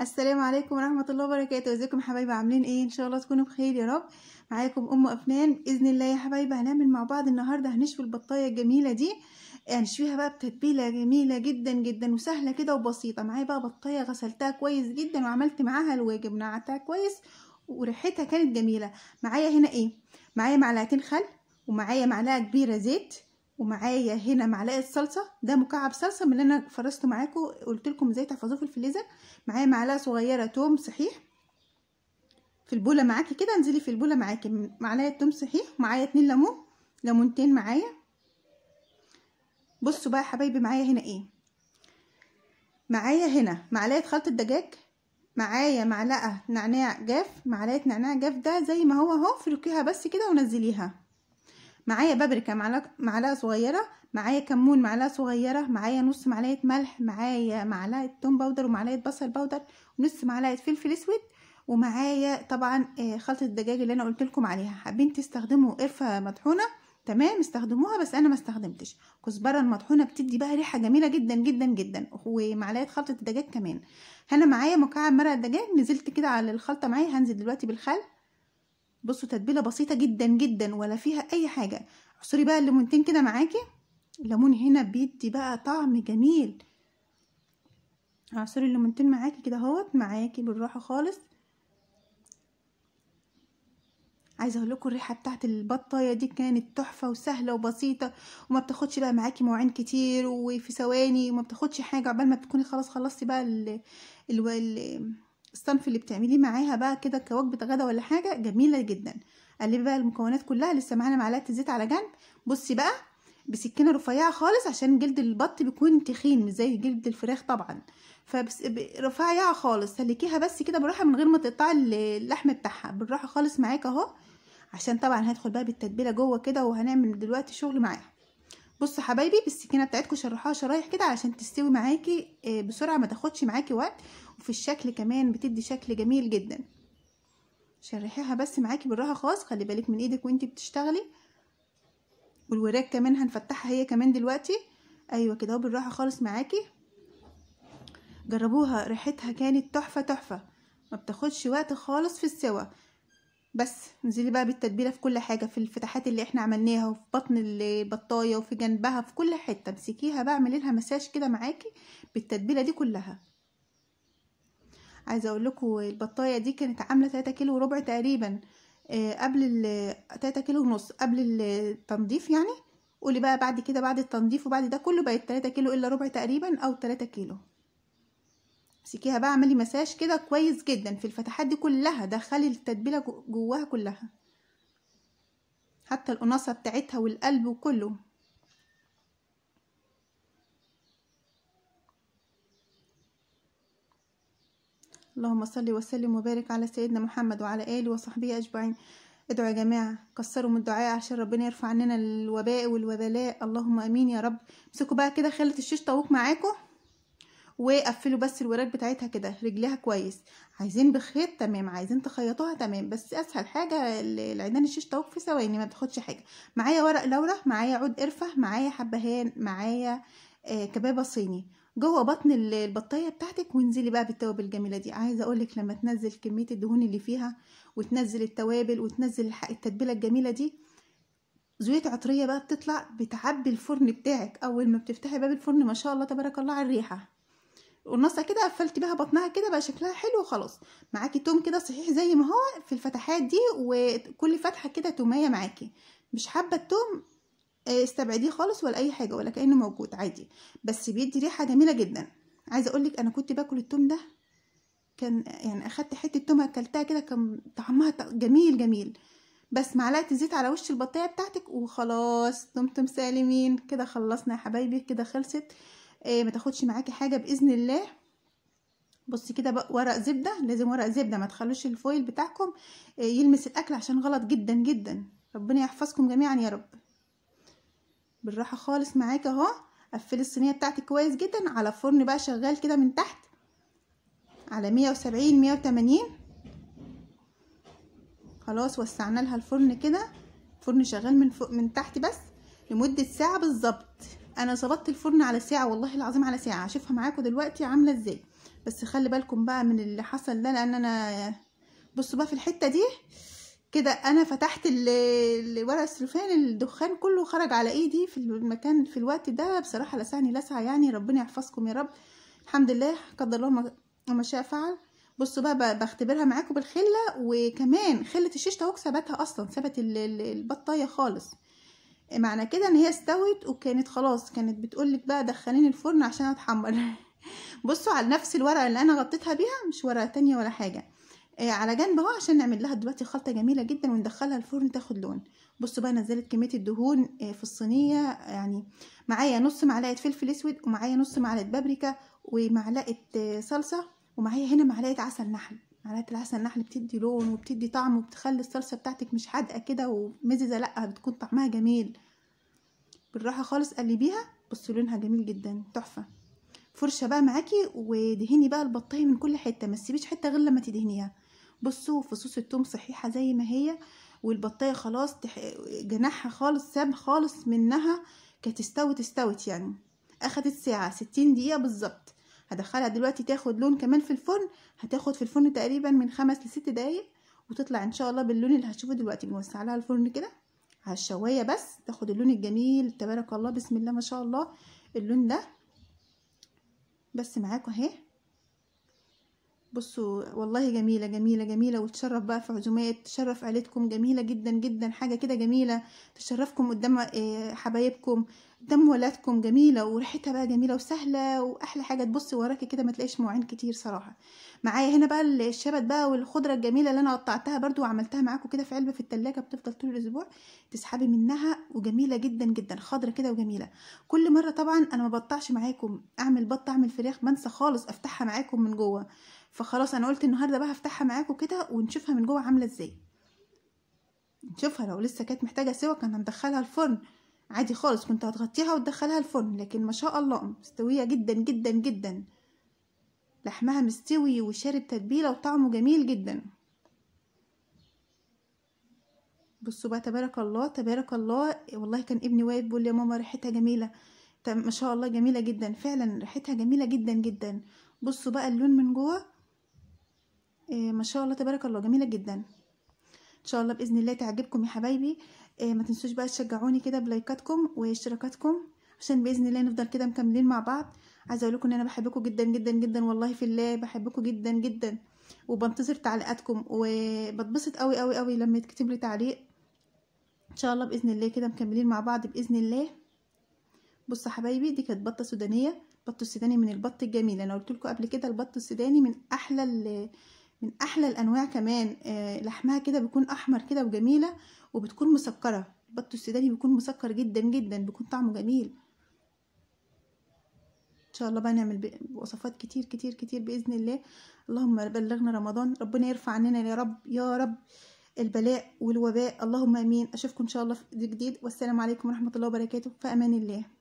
السلام عليكم ورحمة الله وبركاته ازيكم يا حبايبي عاملين ايه ان شاء الله تكونوا بخير يا رب معاكم ام افنان باذن الله يا حبايبي هنعمل مع بعض النهارده هنشوي البطايه الجميله دي هنشويها بقى بتتبيله جميله جدا جدا وسهله كده وبسيطه معايا بقى بطايه غسلتها كويس جدا وعملت معاها الواجب نقعتها كويس وريحتها كانت جميله معايا هنا ايه معايا معلقتين خل ومعايا معلقه كبيره زيت ومعايا هنا معلقه صلصه ده مكعب صلصه من اللي انا فرزته معاكم قلت لكم ازاي تحفظوه في الفريزر معايا معلقه صغيره توم صحيح في البوله معاكي كده انزلي في البوله معاكي معلقه توم صحيح معايا اتنين ليمون ليمونتين معايا بصوا بقى يا حبايبي معايا هنا ايه معايا هنا معلقه خلطه دجاج معايا معلقه نعناع جاف معلقه نعناع جاف ده زي ما هو اهو فركيها بس كده ونزليها معايا بابريكا معلقه صغيره معايا كمون معلقه صغيره معايا نص معلقه ملح معايا معلقه توم باودر ومعلقه بصل باودر ونص معلقه فلفل اسود ومعايا طبعا آه، خلطه الدجاج اللي انا قلت لكم عليها حابين تستخدموا قرفه مطحونه تمام استخدموها بس انا ما استخدمتش كزبره المطحونه بتدي بقى ريحه جميله جدا جدا جدا ومعلقه خلطه الدجاج كمان انا معايا مكعب مرق دجاج نزلت كده على الخلطه معايا هنزل دلوقتي بالخل بصوا تتبيله بسيطه جدا جدا ولا فيها اي حاجه عصري بقى الليمونتين كده معاكي الليمون هنا بيدي بقى طعم جميل عصري الليمونتين معاكي كده اهوت معاكي بالراحه خالص عايزه اقول لكم الريحه بتاعت البطايه دي كانت تحفه وسهله وبسيطه وما بتاخدش بقى معاكي مواعين كتير وفي ثواني وما بتاخدش حاجه عقبال ما تكوني خلاص خلصتي بقى ال... ال... الصنف اللي بتعمليه معاها بقى كده كوجبه غدا ولا حاجه جميله جدا قلبي بقى المكونات كلها لسه معانا معلقه الزيت على جنب بصي بقى بسكينه رفيعه خالص عشان جلد البط بيكون تخين مش زي جلد الفراخ طبعا فرفيعه خالص سلكيها بس كده بالراحه من غير ما تقطعي اللحم بتاعها بالراحه خالص معاك اهو عشان طبعا هدخل بقى بالتتبيله جوه كده وهنعمل دلوقتي شغل معاها بصوا حبايبي بالسكينه بتاعتكم شرحوها شرايح كده علشان تستوي معاكي آه، بسرعه ما تاخدش معاكي وقت وفي الشكل كمان بتدي شكل جميل جدا شرحيها بس معاكي بالراحه خالص خلي بالك من ايدك وانتي بتشتغلي والوراك كمان هنفتحها هي كمان دلوقتي ايوه كده بالراحه خالص معاكي جربوها ريحتها كانت تحفه تحفه ما بتاخدش وقت خالص في السوا بس انزلي بقى بالتتبيله في كل حاجه في الفتحات اللي احنا عملناها وفي بطن البطايه وفي جنبها في كل حته امسكيها بقى اعملي لها مساج كده معاكي بالتتبيله دي كلها عايزه اقول لكم البطايه دي كانت عامله 3 كيلو وربع تقريبا آه، قبل ال 3 كيلو ونص قبل التنظيف يعني قولي بقى بعد كده بعد التنظيف وبعد ده كله بقت 3 كيلو الا ربع تقريبا او 3 كيلو امسكيها بقى اعملي مساج كده كويس جدا في الفتحات دي كلها دخلي التتبيله جواها كلها حتى القناصه بتاعتها والقلب وكله اللهم صل وسلم وبارك على سيدنا محمد وعلى اله وصحبه اجمعين ادعوا يا جماعه كسروا من الدعاء عشان ربنا يرفع عننا الوباء والوبلاء اللهم امين يا رب امسكوا بقى كده خلت الشيش طاووق معاكم وقفلوا بس الوراك بتاعتها كده رجليها كويس عايزين بخيط تمام عايزين تخيطوها تمام بس اسهل حاجه العيدان الشيش طوق في ثواني ما بتاخدش حاجه معايا ورق لورا معايا عود قرفه معايا حبهان معايا آه كبابه صيني جوه بطن البطايه بتاعتك وانزلي بقى بالتوابل الجميله دي عايزه اقولك لما تنزل كميه الدهون اللي فيها وتنزل التوابل وتنزل التتبيله الجميله دي زيوت عطريه بقى بتطلع بتعبي الفرن بتاعك اول ما بتفتحي باب الفرن ما شاء الله تبارك الله على الريحه قرناصه كده قفلت بيها بطنها كده بقى شكلها حلو خلاص معاكي توم كده صحيح زي ما هو في الفتحات دي وكل فتحه كده توميه معاكي مش حابه التوم آه، استبعديه خالص ولا اي حاجه ولا كانه موجود عادي بس بيدي ريحه جميله جدا عايزه اقولك انا كنت باكل التوم ده كان يعني اخدت حته توم اكلتها كده كان طعمها جميل جميل بس معلقه زيت على وش البطايه بتاعتك وخلاص دمتم سالمين كده خلصنا يا حبايبي كده خلصت آه، ما تاخدش معاكي حاجه باذن الله بصي كده ورق زبده لازم ورق زبده ما تخلوش الفويل بتاعكم آه، يلمس الاكل عشان غلط جدا جدا ربنا يحفظكم جميعا يا رب بالراحه خالص معاكي اهو قفلي الصينيه بتاعتي كويس جدا على فرن بقى شغال كده من تحت على 170 180 خلاص وسعنا لها الفرن كده فرن شغال من فوق من تحت بس لمده ساعه بالظبط انا ظبطت الفرن على ساعه والله العظيم على ساعه هشوفها معاكم دلوقتي عامله ازاي بس خلي بالكم بقى من اللي حصل ده لان انا بصوا بقى في الحته دي كده انا فتحت الورق السلوفان الدخان كله خرج على ايدي في المكان في الوقت ده بصراحه لسعني لسعه يعني ربنا يحفظكم يا رب الحمد لله قدر الله وما شاء فعل بصوا بقى بختبرها معاكم بالخله وكمان خله الشيش اهو ثبتها اصلا ثبت البطايه خالص معنى كده ان هي استوت وكانت خلاص كانت بتقولك بقى دخليني الفرن عشان اتحمر بصوا على نفس الورقه اللي انا غطيتها بيها مش ورقه تانية ولا حاجه آه على جنب اهو عشان نعمل لها دلوقتي خلطه جميله جدا وندخلها الفرن تاخد لون بصوا بقى نزلت كميه الدهون آه في الصينيه آه، يعني معايا نص معلقه فلفل اسود ومعايا نص معلقه بابريكا ومعلقه آه صلصه ومعايا هنا معلقه عسل نحل معلقه العسل النحل بتدي لون وبتدي طعم وبتخلي الصلصه بتاعتك مش حادقه كده ومززه لا بتكون طعمها جميل بالراحه خالص قلبيها بصي لونها جميل جدا تحفه فرشه بقى معاكي ودهني بقى البطايه من كل حته ما تسيبيش حته غير لما تدهنيها بصوا فصوص التوم صحيحه زي ما هي والبطايه خلاص تح... جناحها خالص ساب خالص منها كتستوت استوت يعني اخدت ساعه ستين دقيقه بالظبط هدخلها دلوقتي تاخد لون كمان في الفرن هتاخد في الفرن تقريبا من خمس لست دقايق وتطلع ان شاء الله باللون اللي هتشوفه دلوقتي بنوسع لها الفرن كده على الشوايه بس تاخد اللون الجميل تبارك الله بسم الله ما شاء الله اللون ده بس معاكم اهي بصوا والله جميلة جميلة جميلة وتشرف بقى في عزومات تشرف عيلتكم جميلة جدا جدا حاجة كده جميلة تشرفكم قدام آه، حبايبكم قدام ولادكم جميلة وريحتها بقى جميلة وسهلة وأحلى حاجة تبصي وراكي كده ما تلاقيش مواعين كتير صراحة معايا هنا بقى الشبت بقى والخضرة الجميلة اللي أنا قطعتها برضو وعملتها معاكم كده في علبة في التلاجة بتفضل طول الأسبوع تسحبي منها وجميلة جدا جدا خضرة كده وجميلة كل مرة طبعا أنا ما بقطعش معاكم أعمل بط أعمل فراخ بنسى خالص أفتحها معاكم من جوه فخلاص انا قلت النهارده بقى هفتحها معاكم كده ونشوفها من جوه عامله ازاي نشوفها لو لسه كانت محتاجه سوا كان هندخلها الفرن عادي خالص كنت هتغطيها وتدخلها الفرن لكن ما شاء الله مستويه جدا جدا جدا لحمها مستوي وشارب تتبيله وطعمه جميل جدا بصوا بقى تبارك الله تبارك الله والله كان ابني واقف بيقول يا ماما ريحتها جميله ما شاء الله جميله جدا فعلا ريحتها جميله جدا جدا بصوا بقى اللون من جوه آه ما شاء الله تبارك الله جميله جدا ان شاء الله باذن الله تعجبكم يا حبايبي آه ما تنسوش بقى تشجعوني كده بلايكاتكم واشتراكاتكم عشان باذن الله نفضل كده مكملين مع بعض عايزه اقول لكم ان انا بحبكم جدا جدا جدا والله في الله بحبكم جدا جدا وبنتظر تعليقاتكم وبتبسط قوي قوي قوي لما تكتب لي تعليق ان شاء الله باذن الله كده مكملين مع بعض باذن الله بصوا حبايبي دي كانت بطه سودانيه بطه السوداني من البط الجميل انا قلت لكم قبل كده البط السوداني من احلى من احلى الانواع كمان آه، لحمها كده بيكون احمر كده وجميله وبتكون مسكره البط السوداني بيكون مسكر جدا جدا بيكون طعمه جميل ان شاء الله بقى نعمل وصفات كتير كتير كتير باذن الله اللهم بلغنا رمضان ربنا يرفع عننا يا رب يا رب البلاء والوباء اللهم امين اشوفكم ان شاء الله في جديد والسلام عليكم ورحمه الله وبركاته في امان الله